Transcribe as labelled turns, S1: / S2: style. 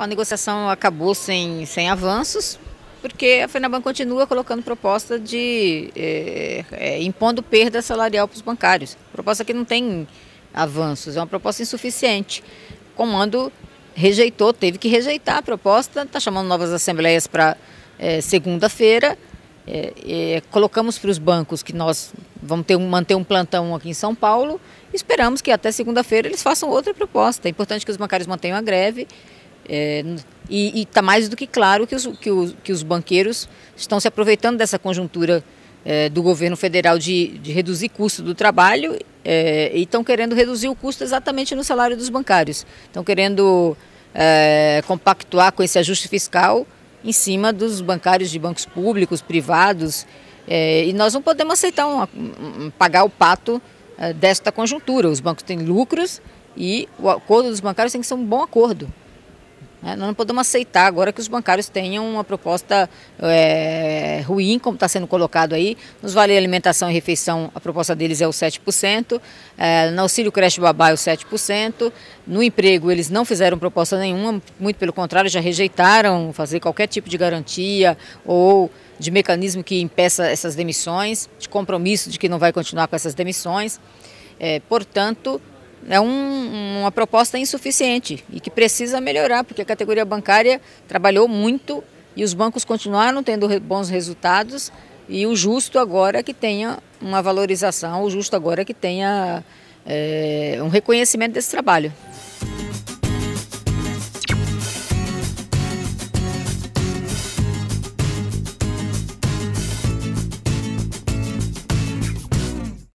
S1: Bom, a negociação acabou sem, sem avanços, porque a FENABAN continua colocando proposta de é, é, impondo perda salarial para os bancários. Proposta que não tem avanços, é uma proposta insuficiente. O comando rejeitou, teve que rejeitar a proposta, está chamando novas assembleias para é, eh, segunda-feira. colocamos para os bancos que nós vamos ter manter um plantão aqui em São Paulo. Esperamos que até segunda-feira eles façam outra proposta. É importante que os bancários mantenham a greve. É, e está mais do que claro que os, que, os, que os banqueiros estão se aproveitando dessa conjuntura é, do governo federal de, de reduzir custo do trabalho é, e estão querendo reduzir o custo exatamente no salário dos bancários. Estão querendo é, compactuar com esse ajuste fiscal em cima dos bancários de bancos públicos, privados. É, e nós não podemos aceitar um, um, pagar o pato é, desta conjuntura. Os bancos têm lucros e o acordo dos bancários tem que ser um bom acordo. Né? Nós não podemos aceitar agora que os bancários tenham uma proposta é, ruim, como está sendo colocado aí. Nos vale alimentação e refeição, a proposta deles é o 7%. É, eh, no auxílio creche babá é o 7%. No emprego, eles não fizeram proposta nenhuma, muito pelo contrário, já rejeitaram fazer qualquer tipo de garantia ou de mecanismo que impeça essas demissões, de compromisso de que não vai continuar com essas demissões. É, portanto, é um, uma proposta insuficiente e que precisa melhorar, porque a categoria bancária trabalhou muito e os bancos continuaram tendo bons resultados e o justo agora é que tenha uma valorização, o justo agora é que tenha é, um reconhecimento desse trabalho.